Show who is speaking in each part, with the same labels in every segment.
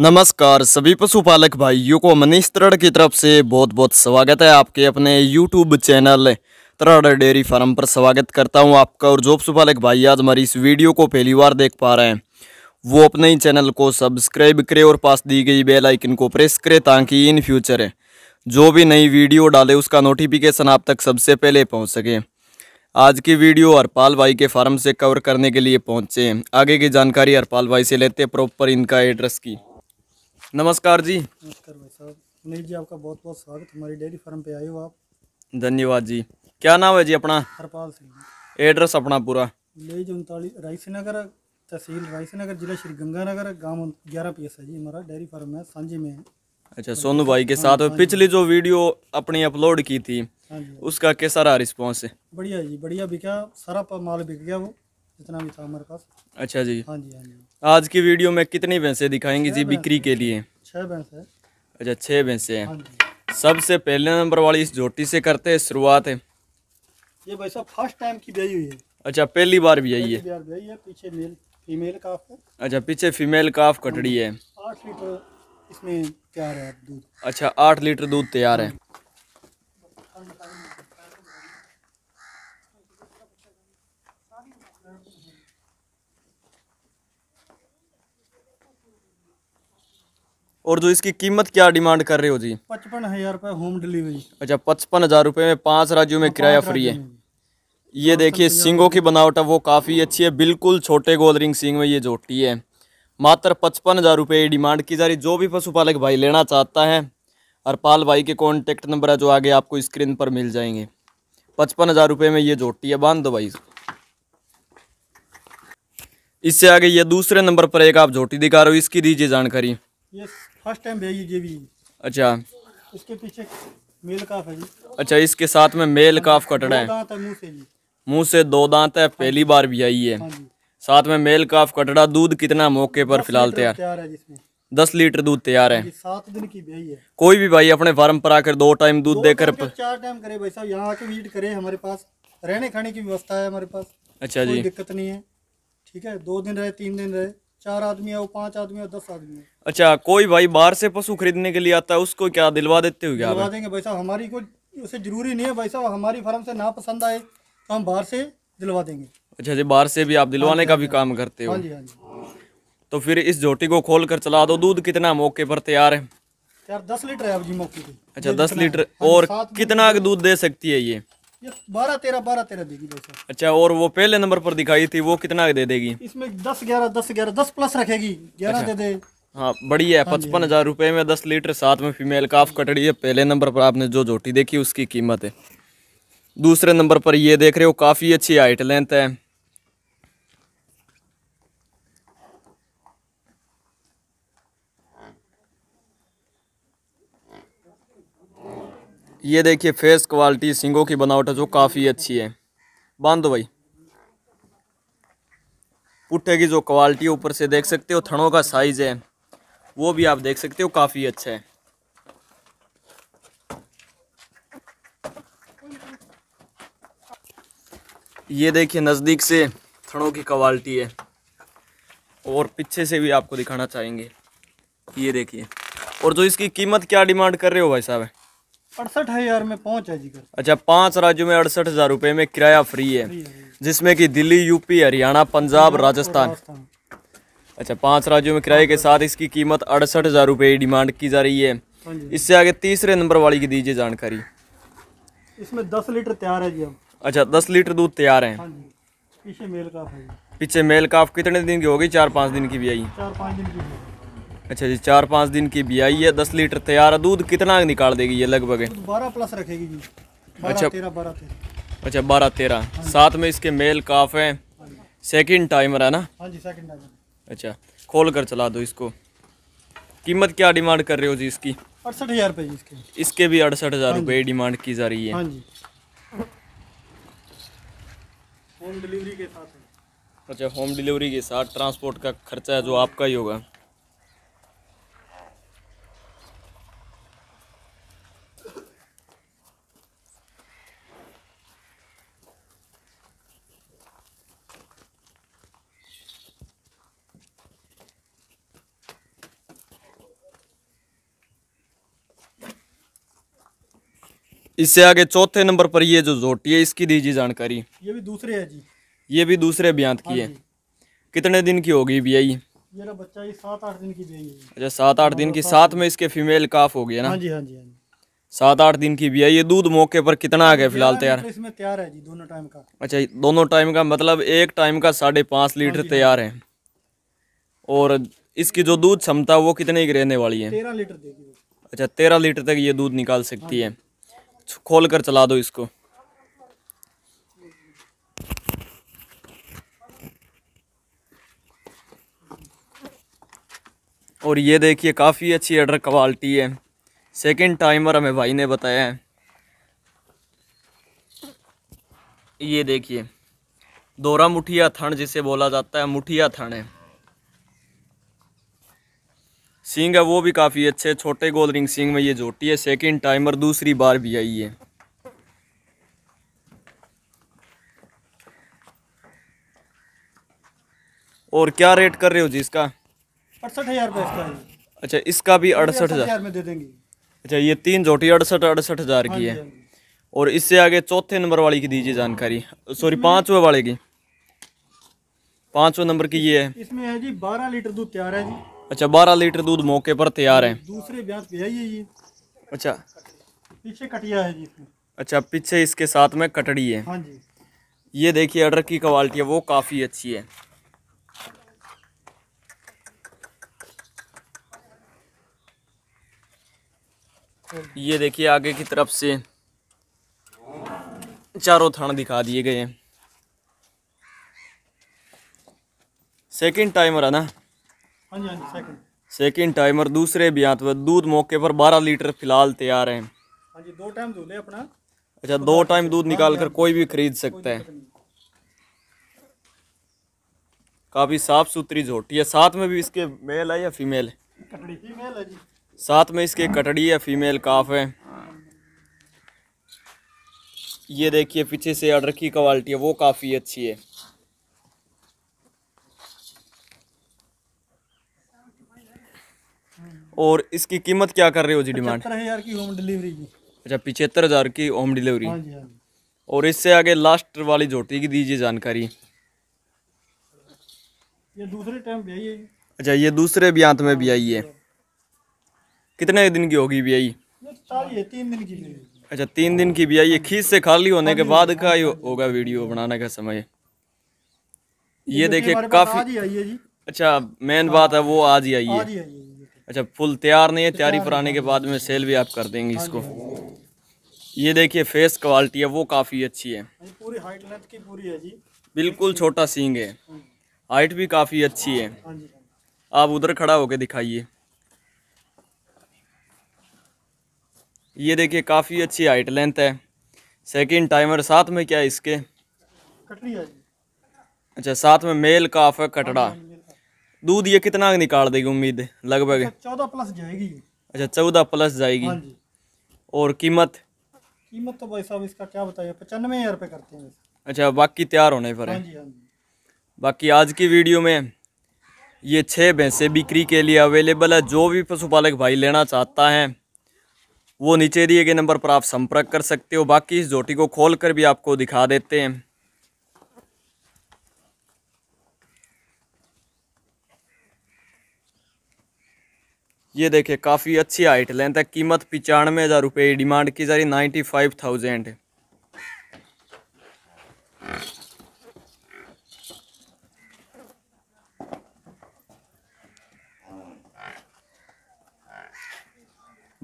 Speaker 1: नमस्कार सभी पशुपालक भाइयों को मनीष त्रड़ की तरफ से बहुत बहुत स्वागत है आपके अपने यूट्यूब चैनल त्रड़ डेयरी फार्म पर स्वागत करता हूं आपका और जो पशुपालक भाई आज हमारी इस वीडियो को पहली बार देख पा रहे हैं वो अपने ही चैनल को सब्सक्राइब करें और पास दी गई बेल आइकन को प्रेस करें ताकि इन फ्यूचर जो भी नई वीडियो डाले उसका नोटिफिकेशन आप तक सबसे पहले पहुँच सके आज की वीडियो हरपाल भाई के फार्म से कवर करने के लिए पहुँचे आगे की जानकारी हरपाल भाई से लेते प्रॉपर इनका एड्रेस की नमस्कार जी
Speaker 2: नमस्कार भाई साहब पुनीत जी आपका बहुत बहुत स्वागत हमारी डेयरी फार्म पे आए हो आप
Speaker 1: धन्यवाद जी क्या नाम है जी अपना हरपाल सिंह एड्रेस अपना पूरा
Speaker 2: लेज उनतालीस रायसी नगर तहसील रायसी नगर जिला श्री गंगानगर गाँव ग्यारह पी है जी हमारा डेयरी फार्म है सांझे में
Speaker 1: अच्छा सोनू भाई के हाँ, साथ पिछली जो वीडियो अपनी अपलोड की थी हाँ उसका कैसा रहा रिस्पॉन्स
Speaker 2: बढ़िया जी बढ़िया बिका सारा माल बिक गया वो जितना भी था हमारे पास
Speaker 1: अच्छा जी हाँ जी हाँ जी आज की वीडियो में कितनी भैंसे दिखाएंगे जी बिक्री के लिए छः भैंसे अच्छा छः भैंसे हैं हाँ सबसे पहले नंबर वाली इस झोटी से करते हैं शुरुआत है
Speaker 2: ये भाई साहब फर्स्ट टाइम की ब्याई हुई है
Speaker 1: अच्छा पहली बार भी आई है
Speaker 2: पीछे मेल फीमेल काफ है
Speaker 1: अच्छा पीछे फीमेल काफ कटड़ी है
Speaker 2: आठ लीटर इसमें तैयार है दूध
Speaker 1: अच्छा आठ लीटर दूध तैयार है और जो इसकी कीमत क्या डिमांड कर रहे हो जी पचपन हजार रुपये होम डिलीवरी अच्छा पचपन हजार रुपये में पांच राज्यों में किराया फ्री है ये देखिए सिंगों की बनावट है वो काफ़ी अच्छी है बिल्कुल छोटे गोल रिंग सिंग में ये जोटी है मात्र पचपन हज़ार रुपये डिमांड की जा रही जो भी पशुपालक भाई लेना चाहता है हरपाल भाई के कॉन्टेक्ट नंबर है जो आगे आपको स्क्रीन पर मिल जाएंगे पचपन हज़ार रुपये में ये जोटी है बांध दो भाई इससे आगे ये दूसरे नंबर पर एक आप जोटी दिखा रहे हो इसकी दीजिए जानकारी
Speaker 2: ये फर्स्ट टाइम भेजी ये भी अच्छा इसके पीछे मेल काफ है जी
Speaker 1: अच्छा इसके साथ में मेल हाँ काफ कटड़ा है मुँह से दो दांत है पहली बार भी आई है हाँ साथ में मेल काफ कटड़ा दूध कितना मौके पर फिलहाल तैयार है दस लीटर दूध तैयार है हाँ सात दिन की है कोई भी भाई अपने फार्म पर आकर दो टाइम दूध देकर चार टाइम
Speaker 2: करे भाई साहब यहाँ आके विजिट करे हमारे पास रहने खाने की व्यवस्था है हमारे पास अच्छा जी दिक्कत नहीं है ठीक है दो दिन रहे तीन दिन रहे चार आदमी वो पांच आदमी हो दस आदमी है
Speaker 1: अच्छा कोई भाई बाहर से पशु खरीदने के लिए आता है उसको क्या दिलवा देते हो क्या दिलवा
Speaker 2: देंगे भाई साहब हमारी कोई उसे जरूरी नहीं है भाई साहब हमारी फार्म से ना पसंद आए तो हम बाहर से दिलवा देंगे
Speaker 1: अच्छा जी बाहर से भी आप दिलवाने हाँ का भी हाँ काम करते हो हाँ जी
Speaker 2: हाँ जी
Speaker 1: तो फिर इस झोटी को खोल कर चला दो दूध कितना मौके पर तैयार है
Speaker 2: यार दस लीटर है जी मौके अच्छा दस लीटर हाँ और कितना
Speaker 1: दूध दे सकती है ये
Speaker 2: ये बारह तेरह बारह तेरह देगी जैसे
Speaker 1: अच्छा और वो पहले नंबर पर दिखाई थी वो कितना दे देगी
Speaker 2: इसमें दस ग्यारह दस ग्यारह दस प्लस रखेगी ग्यारह अच्छा। दे दे
Speaker 1: हाँ बड़ी है हाँ पचपन हाँ हजार रुपए में दस लीटर साथ में फीमेल काफ कटड़ी है पहले नंबर पर आपने जो जोटी देखी उसकी कीमत है दूसरे नंबर पर ये देख रहे हो काफ़ी अच्छी हाइट लेंथ है ये देखिए फेस क्वालिटी सिंगों की बनावट है जो काफ़ी अच्छी है बांध दो भाई पुट्ठे की जो क्वालिटी है ऊपर से देख सकते हो थनों का साइज़ है वो भी आप देख सकते हो काफ़ी अच्छा है ये देखिए नज़दीक से थड़ों की क्वालिटी है और पीछे से भी आपको दिखाना चाहेंगे ये देखिए और जो इसकी कीमत क्या डिमांड कर रहे हो भाई साहब
Speaker 2: अड़सठ हजार में पहुँच है
Speaker 1: अच्छा पांच राज्यों में अड़सठ हजार रूपए में किराया फ्री है जिसमें कि दिल्ली यूपी हरियाणा पंजाब राजस्थान अच्छा पांच राज्यों में किराए के साथ इसकी कीमत अड़सठ हजार रूपए डिमांड की जा रही है हाँ इससे आगे तीसरे नंबर वाली की दीजिए जानकारी
Speaker 2: इसमें दस लीटर तैयार है जी
Speaker 1: अच्छा दस लीटर दूध तैयार है हाँ पीछे मेल काफ कितने दिन की होगी चार पाँच दिन की भी आई
Speaker 2: चार पाँच दिन की
Speaker 1: अच्छा जी चार पाँच दिन की बियाई है दस लीटर तैयार है दूध कितना निकाल देगी ये लगभग
Speaker 2: बारह प्लस रखेगी जी अच्छा तेरह बारह तेरह
Speaker 1: अच्छा बारह तेरह हाँ साथ में इसके मेल काफ है सेकंड टाइमर है ना
Speaker 2: हाँ जी सेकंड टाइमर
Speaker 1: अच्छा खोल कर चला दो इसको कीमत क्या डिमांड कर रहे हो जी इसकी
Speaker 2: अड़सठ हज़ार रुपये
Speaker 1: इसके इसके भी अड़सठ हज़ार हाँ रुपये डिमांड की जा रही है हाँ जी
Speaker 2: होम डिलीवरी के साथ
Speaker 1: अच्छा होम डिलीवरी के साथ ट्रांसपोर्ट का खर्चा है जो आपका ही होगा इससे आगे चौथे नंबर पर ये जो जोटी है इसकी दीजिए जानकारी
Speaker 2: ये भी दूसरे है जी
Speaker 1: ये भी दूसरे ब्यांत की हाँ है कितने दिन की होगी ब्याई
Speaker 2: ये बच्चा ये सात आठ दिन की
Speaker 1: अच्छा सात आठ दिन की साथ में इसके फीमेल काफ हो गया ना हाँ हाँ जी हाँ जी सात आठ दिन की भी है ये दूध मौके पर कितना आ गया फिलहाल तैयार
Speaker 2: इसमें तैयार है जी दोनों टाइम का
Speaker 1: अच्छा दोनों टाइम का मतलब एक टाइम का साढ़े पाँच लीटर तैयार है और इसकी जो दूध क्षमता वो कितने की रहने वाली है
Speaker 2: तेरह लीटर
Speaker 1: अच्छा तेरह लीटर तक ये दूध निकाल सकती है खोल कर चला दो इसको और ये देखिए काफ़ी अच्छी एडर क्वालिटी है सेकंड टाइमर हमें भाई ने बताया है ये देखिए दोरा मुठिया थन जिसे बोला जाता है मुठिया थन है सींग है वो भी काफ़ी अच्छे छोटे गोल रिंग सींग में ये जोटी है सेकंड टाइमर दूसरी बार भी आई है और क्या रेट कर रहे हो जी इसका
Speaker 2: अड़सठ हज़ार
Speaker 1: अच्छा इसका भी अड़सठ हज़ार में दे देंगे अच्छा ये तीन जोटी अड़सठ अड़सठ हज़ार की है हाँ हाँ और इससे आगे चौथे नंबर वाली की दीजिए जानकारी सॉरी पांचवे वाले की पांचवे नंबर की ये है
Speaker 2: इसमें है जी बारह लीटर दूध तैयार है जी
Speaker 1: अच्छा बारह लीटर दूध मौके पर तैयार है
Speaker 2: दूसरे ब्याज पे है ये ये अच्छा पीछे कटिया है जी
Speaker 1: अच्छा पीछे इसके साथ में कटड़ी है हाँ जी ये देखिए अडर की क्वालिटी है वो काफ़ी अच्छी है ये देखिए आगे की तरफ से चारों थान दिखा दिए गए हैं सेकंड टाइमर है ना सेकंड टाइमर दूसरे ब्यांत तो पर दूध मौके पर 12 लीटर फिलहाल तैयार है
Speaker 2: दो टाइम दूध है अपना
Speaker 1: अच्छा दो टाइम दूध निकाल कर कोई भी खरीद सकता है काफ़ी साफ सुथरी झोटी है साथ में भी इसके मेल है या फीमेल है
Speaker 2: फीमेल है जी
Speaker 1: साथ में इसके कटड़ी या फीमेल काफ है ये देखिए पीछे से अडरकी क्वालिटी है वो काफ़ी अच्छी है और इसकी कीमत क्या कर रहे हो जी डिमांड
Speaker 2: हजार की होम डिलीवरी की
Speaker 1: अच्छा पिछहत्तर हजार की होम हाँ डिलीवरी हाँ और इससे आगे लास्ट वाली जोटी की दीजिए जानकारी
Speaker 2: ये दूसरे टाइम भी आई है
Speaker 1: अच्छा ये दूसरे ब्यांत में भी आई है कितने दिन की होगी ब्याई
Speaker 2: तीन दिन की
Speaker 1: अच्छा तीन दिन की भी आई है खींच से खाली होने के हाँ बाद का ही होगा वीडियो बनाने का समय ये देखिए काफी आई है जी अच्छा मेन बात है वो आज ही आई है अच्छा फुल तैयार नहीं है तैयारी पर आने के बाद में सेल भी आप कर देंगे हाँ इसको हाँ ये देखिए फेस क्वालिटी है वो काफ़ी अच्छी है हाँ
Speaker 2: पूरी हाइट लेंथ की पूरी है जी
Speaker 1: बिल्कुल छोटा सींग है हाइट भी काफ़ी अच्छी है आप उधर खड़ा होके दिखाइए ये देखिए काफ़ी अच्छी हाइट लेंथ है सेकंड टाइमर साथ में क्या है इसके अच्छा साथ में मेल काफ है कटड़ा दूध ये कितना निकाल देगी उम्मीद लगभग
Speaker 2: अच्छा, चौदह प्लस जाएगी
Speaker 1: अच्छा चौदह प्लस जाएगी हाँ और कीमत
Speaker 2: कीमत तो भाई साहब इसका क्या बताइए पचानवे हज़ार रुपये करते हैं
Speaker 1: अच्छा बाकी तैयार होने पर है हाँ हाँ बाकी आज की वीडियो में ये छः भैंसे बिक्री के लिए अवेलेबल है जो भी पशुपालक भाई लेना चाहता है वो नीचे दिए गए नंबर पर आप संपर्क कर सकते हो बाकी इस जोटी को खोल कर भी आपको दिखा देते हैं ये देखिए काफ़ी अच्छी हाइट लेंथ है कीमत पचानवे हज़ार रुपये डिमांड की जा रही नाइन्टी फाइव थाउजेंड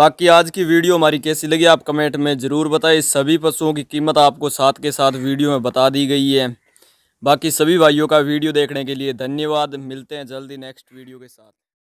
Speaker 1: बाकी आज की वीडियो हमारी कैसी लगी आप कमेंट में ज़रूर बताएं सभी पशुओं की कीमत आपको साथ के साथ वीडियो में बता दी गई है बाकी सभी भाइयों का वीडियो देखने के लिए धन्यवाद मिलते हैं जल्दी नेक्स्ट वीडियो के साथ